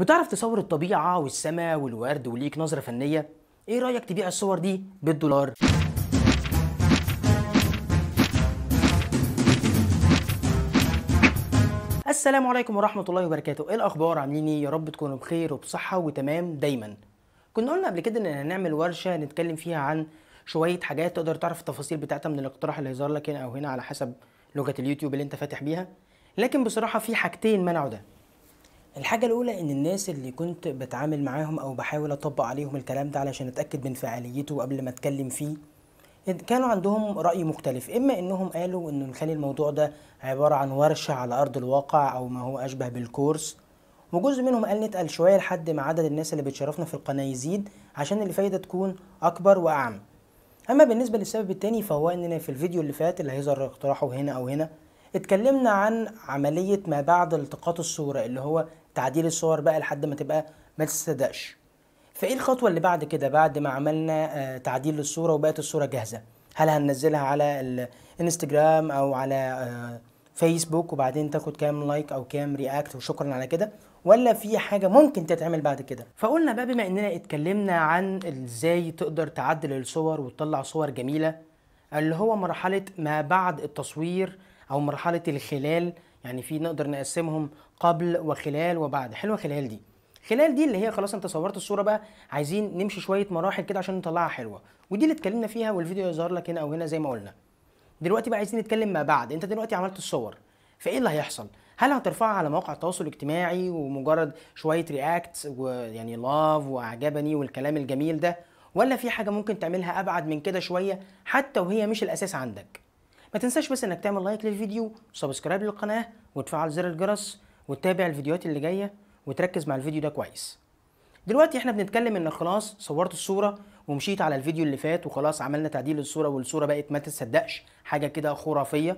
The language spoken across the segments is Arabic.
بتعرف تصور الطبيعة والسماء والورد وليك نظرة فنية؟ ايه رأيك تبيع الصور دي بالدولار؟ السلام عليكم ورحمة الله وبركاته، ايه الأخبار عاملين ايه؟ يا رب تكونوا بخير وبصحة وتمام دايما. كنا قلنا قبل كده إن هنعمل ورشة نتكلم فيها عن شوية حاجات تقدر تعرف التفاصيل بتاعتها من الاقتراح اللي هيظهر لك هنا أو هنا على حسب لغة اليوتيوب اللي أنت فاتح بيها. لكن بصراحة في حاجتين منعوا ده. الحاجة الأولى إن الناس اللي كنت بتعامل معاهم أو بحاول أطبق عليهم الكلام ده علشان أتأكد من فعاليته قبل ما أتكلم فيه كانوا عندهم رأي مختلف إما إنهم قالوا إنه نخلي الموضوع ده عبارة عن ورشة على أرض الواقع أو ما هو أشبه بالكورس وجزء منهم قال نتقل شوية لحد ما عدد الناس اللي بتشرفنا في القناة يزيد عشان الفايدة تكون أكبر وأعم أما بالنسبة للسبب التاني فهو إننا في الفيديو اللي فات اللي هيظهر اقتراحه هنا أو هنا اتكلمنا عن عملية ما بعد التقاط الصورة اللي هو تعديل الصور بقى لحد ما تبقى ما تستدقش فايه الخطوه اللي بعد كده بعد ما عملنا آه، تعديل للصوره وبقت الصوره جاهزه هل هننزلها على الانستجرام او على فيسبوك آه، وبعدين تاخد كام لايك او كام رياكت وشكرا على كده ولا في حاجه ممكن تتعمل بعد كده فقلنا بقى بما اننا اتكلمنا عن ازاي تقدر تعدل الصور وتطلع صور جميله اللي هو مرحله ما بعد التصوير او مرحله الخلال يعني في نقدر نقسمهم قبل وخلال وبعد حلوه خلال دي خلال دي اللي هي خلاص انت صورت الصوره بقى عايزين نمشي شويه مراحل كده عشان نطلعها حلوه ودي اللي اتكلمنا فيها والفيديو يظهر لك هنا او هنا زي ما قلنا دلوقتي بقى عايزين نتكلم ما بعد انت دلوقتي عملت الصور فايه اللي هيحصل هل هترفعها على مواقع التواصل الاجتماعي ومجرد شويه رياكت ويعني لاف واعجبني والكلام الجميل ده ولا في حاجه ممكن تعملها ابعد من كده شويه حتى وهي مش الاساس عندك ما تنساش بس انك تعمل لايك للفيديو وسبسكرايب للقناه وتفعل زر الجرس وتتابع الفيديوهات اللي جايه وتركز مع الفيديو ده كويس دلوقتي احنا بنتكلم ان خلاص صورت الصوره ومشيت على الفيديو اللي فات وخلاص عملنا تعديل للصوره والصوره بقت ما تصدقش حاجه كده خرافيه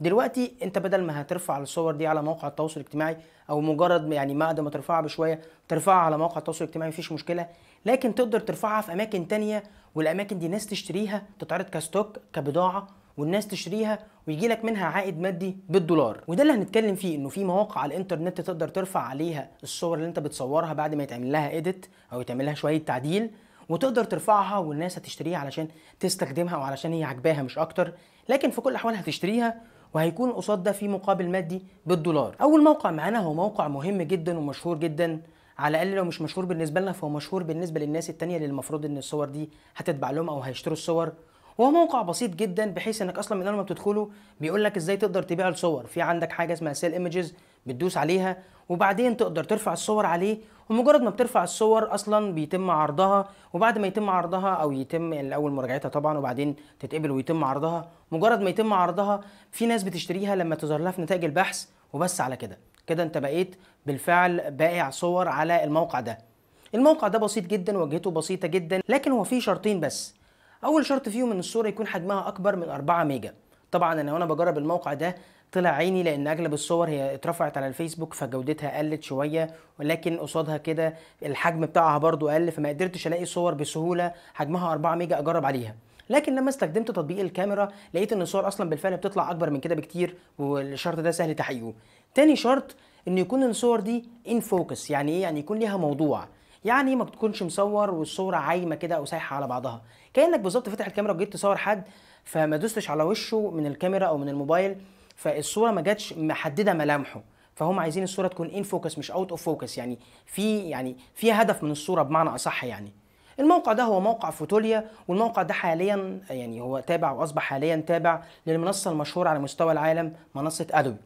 دلوقتي انت بدل ما هترفع الصور دي على موقع التواصل الاجتماعي او مجرد يعني بعد ما ترفعها بشويه ترفعها على موقع التواصل الاجتماعي مفيش مشكله لكن تقدر ترفعها في اماكن تانية والاماكن دي ناس تشتريها تتعرض كستوك كبضاعه والناس تشتريها ويجي لك منها عائد مادي بالدولار وده اللي هنتكلم فيه انه في مواقع على الانترنت تقدر ترفع عليها الصور اللي انت بتصورها بعد ما يتعمل لها ايديت او يتعمل لها شويه تعديل وتقدر ترفعها والناس هتشتريها علشان تستخدمها وعلشان هي عاجباها مش اكتر لكن في كل الاحوال هتشتريها وهيكون قصاد ده في مقابل مادي بالدولار اول موقع معانا هو موقع مهم جدا ومشهور جدا على الاقل لو مش مشهور بالنسبه لنا فهو مشهور بالنسبه للناس التانية اللي المفروض ان الصور دي هتتباع لهم او هيشتروا الصور هو موقع بسيط جدا بحيث انك اصلا من اول ما بتدخله بيقول لك ازاي تقدر تبيع الصور في عندك حاجه اسمها سيل ايمجز بتدوس عليها وبعدين تقدر ترفع الصور عليه ومجرد ما بترفع الصور اصلا بيتم عرضها وبعد ما يتم عرضها او يتم الاول مراجعتها طبعا وبعدين تتقبل ويتم عرضها مجرد ما يتم عرضها في ناس بتشتريها لما تظهر لها في نتائج البحث وبس على كده كده انت بقيت بالفعل بائع صور على الموقع ده الموقع ده بسيط جدا واجهته بسيطه جدا لكن هو فيه شرطين بس اول شرط فيهم ان الصوره يكون حجمها اكبر من 4 ميجا طبعا انا وانا بجرب الموقع ده طلع عيني لان اغلب الصور هي اترفعت على الفيسبوك فجودتها قلت شويه ولكن قصادها كده الحجم بتاعها برضو قل فما قدرتش الاقي صور بسهوله حجمها 4 ميجا اجرب عليها لكن لما استخدمت تطبيق الكاميرا لقيت ان الصور اصلا بالفعل بتطلع اكبر من كده بكتير والشرط ده سهل تحقيقه تاني شرط ان يكون الصور دي ان فوكس يعني ايه يعني يكون ليها موضوع يعني ما تكونش مصور والصوره عايمه كده او سايحه على بعضها كانك بالظبط فتح الكاميرا وجيت تصور حد فما دوستش على وشه من الكاميرا او من الموبايل فالصوره ما جاتش محدده ملامحه فهم عايزين الصوره تكون ان فوكس مش اوت اوف فوكس يعني في يعني في هدف من الصوره بمعنى اصح يعني الموقع ده هو موقع فوتوليا والموقع ده حاليا يعني هو تابع واصبح حاليا تابع للمنصه المشهوره على مستوى العالم منصه ادوبي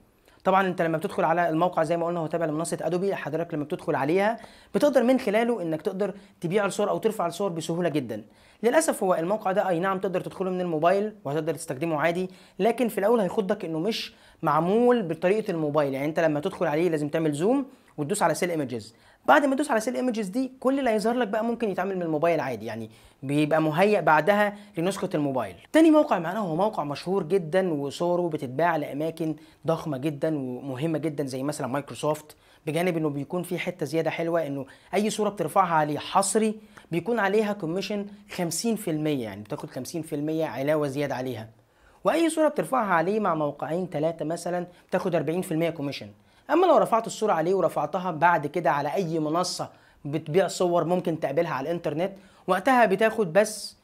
طبعا انت لما بتدخل على الموقع زي ما قلنا هو تابع لمنصه ادوبي حضرتك لما بتدخل عليها بتقدر من خلاله انك تقدر تبيع الصور او ترفع الصور بسهوله جدا للاسف هو الموقع ده اي نعم تقدر تدخله من الموبايل وهتقدر تستخدمه عادي لكن في الاول هيخضك انه مش معمول بطريقه الموبايل يعني انت لما تدخل عليه لازم تعمل زوم وتدوس على سيل ايمجز بعد ما تدوس على سيل ايمجز دي كل اللي هيظهر لك بقى ممكن يتعمل من الموبايل عادي يعني بيبقى مهيئ بعدها لنسخه الموبايل تاني موقع معانا هو موقع مشهور جدا وصوره بتتباع لاماكن ضخمه جدا ومهمه جدا زي مثلا مايكروسوفت بجانب انه بيكون في حته زياده حلوه انه اي صوره بترفعها عليه حصري بيكون عليها كوميشن 50% يعني بتاخد 50% علاوه زياده عليها واي صوره بترفعها عليه مع موقعين ثلاثه مثلا بتاخد 40% كوميشن اما لو رفعت الصوره عليه ورفعتها بعد كده على اي منصه بتبيع صور ممكن تقابلها على الانترنت وقتها بتاخد بس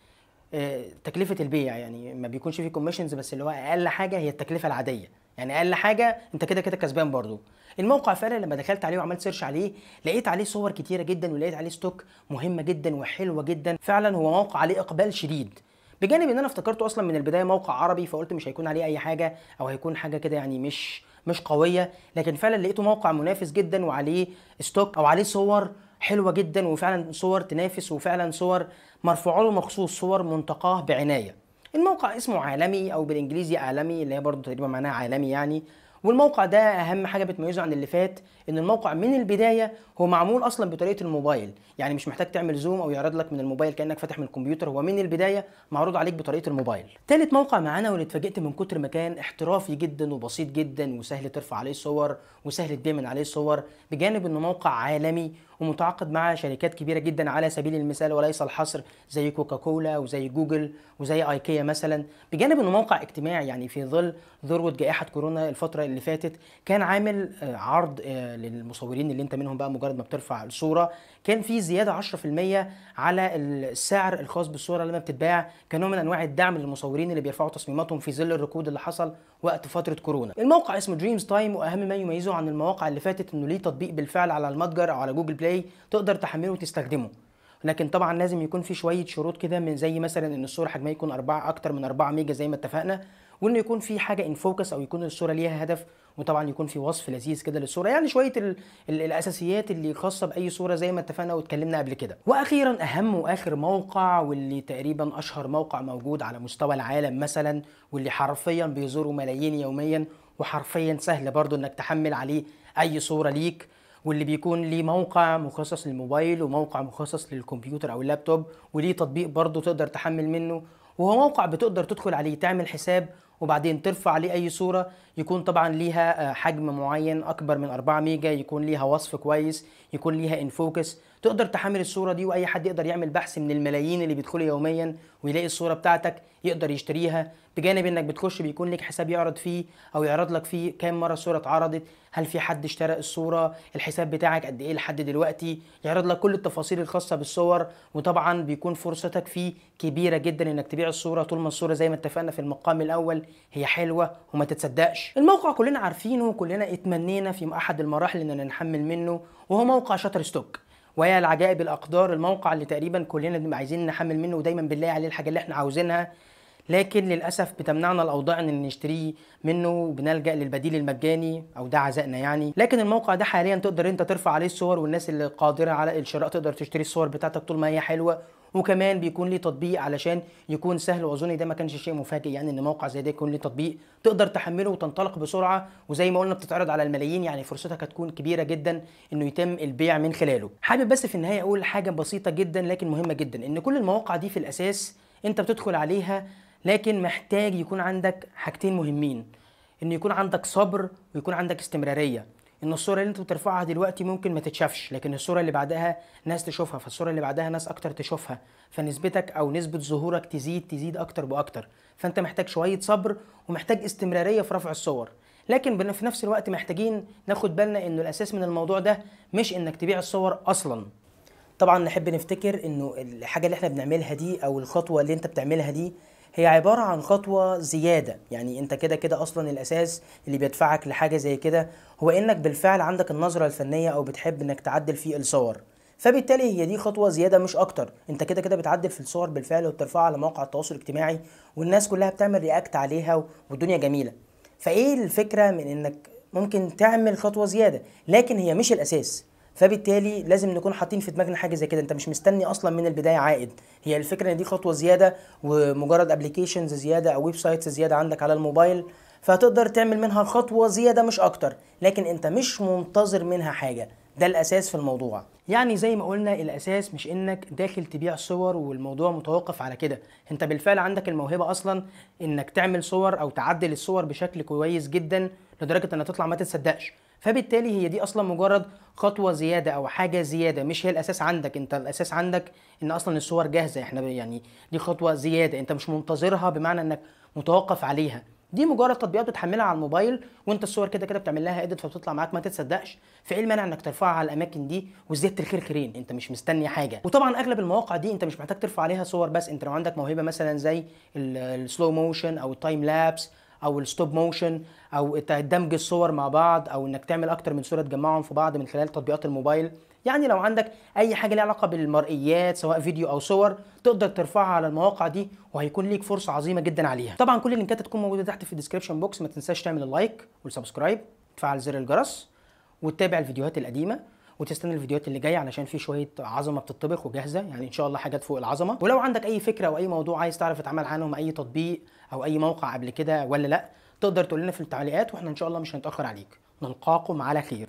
آه، تكلفه البيع يعني ما بيكونش فيه كوميشنز بس اللي هو اقل حاجه هي التكلفه العاديه يعني اقل حاجه انت كده كده كسبان برضو الموقع فعلا لما دخلت عليه وعملت سيرش عليه لقيت عليه صور كتيره جدا ولقيت عليه ستوك مهمه جدا وحلوه جدا فعلا هو موقع عليه اقبال شديد بجانب ان انا افتكرته اصلا من البدايه موقع عربي فقلت مش هيكون عليه اي حاجه او هيكون حاجه كده يعني مش مش قويه لكن فعلا لقيته موقع منافس جدا وعليه ستوك او عليه صور حلوه جدا وفعلا صور تنافس وفعلا صور مرفوعه له مخصوص صور منتقاه بعنايه الموقع اسمه عالمي او بالانجليزي عالمي اللي هي برضه تقريبا معناها عالمي يعني والموقع ده اهم حاجه بتميزه عن اللي فات ان الموقع من البدايه هو معمول اصلا بطريقه الموبايل يعني مش محتاج تعمل زوم او يعرض لك من الموبايل كانك فاتح من الكمبيوتر هو من البدايه معروض عليك بطريقه الموبايل تالت موقع معانا واللي اتفاجئت من كتر ما كان احترافي جدا وبسيط جدا وسهل ترفع عليه صور وسهل تبيع من عليه صور بجانب انه موقع عالمي ومتعاقد مع شركات كبيره جدا على سبيل المثال وليس الحصر زي كوكاكولا وزي جوجل وزي ايكيا مثلا بجانب انه موقع اجتماعي يعني في ظل ذروه جائحه كورونا الفتره اللي فاتت كان عامل آه، عرض آه، للمصورين اللي انت منهم بقى مجرد ما بترفع الصوره كان في زياده 10% على السعر الخاص بالصوره لما بتتباع كنوع من انواع الدعم للمصورين اللي بيرفعوا تصميماتهم في ظل الركود اللي حصل وقت فتره كورونا. الموقع اسمه دريمز تايم واهم ما يميزه عن المواقع اللي فاتت انه ليه تطبيق بالفعل على المتجر او على جوجل بلاي تقدر تحمله وتستخدمه. لكن طبعا لازم يكون في شويه شروط كده من زي مثلا ان الصوره حجمها يكون 4 اكتر من 4 ميجا زي ما اتفقنا وانه يكون في حاجه ان فوكس او يكون الصوره ليها هدف وطبعا يكون في وصف لذيذ كده للصوره يعني شويه الـ الـ الاساسيات اللي خاصه باي صوره زي ما اتفقنا واتكلمنا قبل كده واخيرا اهم واخر موقع واللي تقريبا اشهر موقع موجود على مستوى العالم مثلا واللي حرفيا بيزوره ملايين يوميا وحرفيا سهل برضو انك تحمل عليه اي صوره ليك واللي بيكون ليه موقع مخصص للموبايل وموقع مخصص للكمبيوتر او اللابتوب وليه تطبيق برضو تقدر تحمل منه وهو موقع بتقدر تدخل عليه تعمل حساب وبعدين ترفع عليه اي صوره يكون طبعا ليها آه، حجم معين اكبر من 4 ميجا يكون ليها وصف كويس يكون ليها انفوكس تقدر تحمل الصوره دي واي حد يقدر يعمل بحث من الملايين اللي بيدخلوا يوميا ويلاقي الصوره بتاعتك يقدر يشتريها بجانب انك بتخش بيكون لك حساب يعرض فيه او يعرض لك فيه كام مره الصوره اتعرضت هل في حد اشترى الصوره الحساب بتاعك قد ايه لحد دلوقتي يعرض لك كل التفاصيل الخاصه بالصور وطبعا بيكون فرصتك فيه كبيره جدا انك تبيع الصوره طول ما الصوره زي ما اتفقنا في المقام الاول هي حلوه وما تتصدقش الموقع كلنا عارفينه وكلنا اتمنينا في احد المراحل اننا نحمل منه وهو موقع شاتر ستوك ويا العجائب الاقدار الموقع اللي تقريبا كلنا بنبقى عايزين نحمل منه ودايما بنلاقي عليه الحاجه اللي احنا عاوزينها لكن للاسف بتمنعنا الاوضاع ان نشتريه منه وبنلجا للبديل المجاني او ده عزائنا يعني لكن الموقع ده حاليا تقدر انت ترفع عليه الصور والناس اللي قادره على الشراء تقدر تشتري الصور بتاعتك طول ما هي حلوه وكمان بيكون ليه تطبيق علشان يكون سهل واظن ده ما كانش شيء مفاجئ يعني ان موقع زي ده يكون ليه تطبيق تقدر تحمله وتنطلق بسرعه وزي ما قلنا بتتعرض على الملايين يعني فرصتك هتكون كبيره جدا انه يتم البيع من خلاله حابب بس في النهايه اقول حاجه بسيطه جدا لكن مهمه جدا ان كل المواقع دي في الاساس انت بتدخل عليها لكن محتاج يكون عندك حاجتين مهمين ان يكون عندك صبر ويكون عندك استمراريه ان الصوره اللي انت بترفعها دلوقتي ممكن ما تتشافش لكن الصوره اللي بعدها ناس تشوفها فالصوره اللي بعدها ناس اكتر تشوفها فنسبتك او نسبه ظهورك تزيد تزيد اكتر باكتر فانت محتاج شويه صبر ومحتاج استمراريه في رفع الصور لكن في نفس الوقت محتاجين ناخد بالنا انه الاساس من الموضوع ده مش انك تبيع الصور اصلا طبعا نحب نفتكر انه الحاجه اللي احنا بنعملها دي او الخطوه اللي انت بتعملها دي هي عباره عن خطوه زياده يعني انت كده كده اصلا الاساس اللي بيدفعك لحاجه زي كده هو انك بالفعل عندك النظره الفنيه او بتحب انك تعدل في الصور فبالتالي هي دي خطوه زياده مش اكتر انت كده كده بتعدل في الصور بالفعل وبترفعها على مواقع التواصل الاجتماعي والناس كلها بتعمل رياكت عليها والدنيا جميله فايه الفكره من انك ممكن تعمل خطوه زياده لكن هي مش الاساس فبالتالي لازم نكون حاطين في دماغنا حاجه زي كده انت مش مستني اصلا من البدايه عائد هي الفكره ان دي خطوه زياده ومجرد ابلكيشنز زياده او ويب سايتس زياده عندك على الموبايل فهتقدر تعمل منها خطوه زياده مش اكتر لكن انت مش منتظر منها حاجه ده الاساس في الموضوع يعني زي ما قلنا الاساس مش انك داخل تبيع صور والموضوع متوقف على كده انت بالفعل عندك الموهبه اصلا انك تعمل صور او تعدل الصور بشكل كويس جدا لدرجه انها تطلع ما تتصدقش فبالتالي هي دي اصلا مجرد خطوه زياده او حاجه زياده مش هي الاساس عندك انت الاساس عندك ان اصلا الصور جاهزه احنا يعني دي خطوه زياده انت مش منتظرها بمعنى انك متوقف عليها دي مجرد تطبيقات بتحملها على الموبايل وانت الصور كده كده بتعمل لها اديت فبتطلع معاك ما تتصدقش فايه المانع انك ترفعها على الاماكن دي وزياده الخير خيرين انت مش مستني حاجه وطبعا اغلب المواقع دي انت مش محتاج ترفع عليها صور بس انت لو عندك موهبه مثلا زي السلو موشن او التايم لابس او الستوب موشن او دمج الصور مع بعض او انك تعمل اكتر من صوره تجمعهم في بعض من خلال تطبيقات الموبايل يعني لو عندك اي حاجه ليها علاقه بالمرئيات سواء فيديو او صور تقدر ترفعها على المواقع دي وهيكون ليك فرصه عظيمه جدا عليها طبعا كل اللينكات هتكون موجوده تحت في الديسكربشن بوكس ما تنساش تعمل اللايك والسبسكرايب وتفعل زر الجرس وتتابع الفيديوهات القديمه وتستنى الفيديوهات اللي جايه علشان في شويه عظمه بتطبخ وجاهزه يعني ان شاء الله حاجات فوق العظمه ولو عندك اي فكره او اي موضوع عايز تعرف تتعامل عنهم اي تطبيق او اي موقع قبل كده ولا لا تقدر تقول لنا في التعليقات واحنا ان شاء الله مش هنتاخر عليك نلقاكم على خير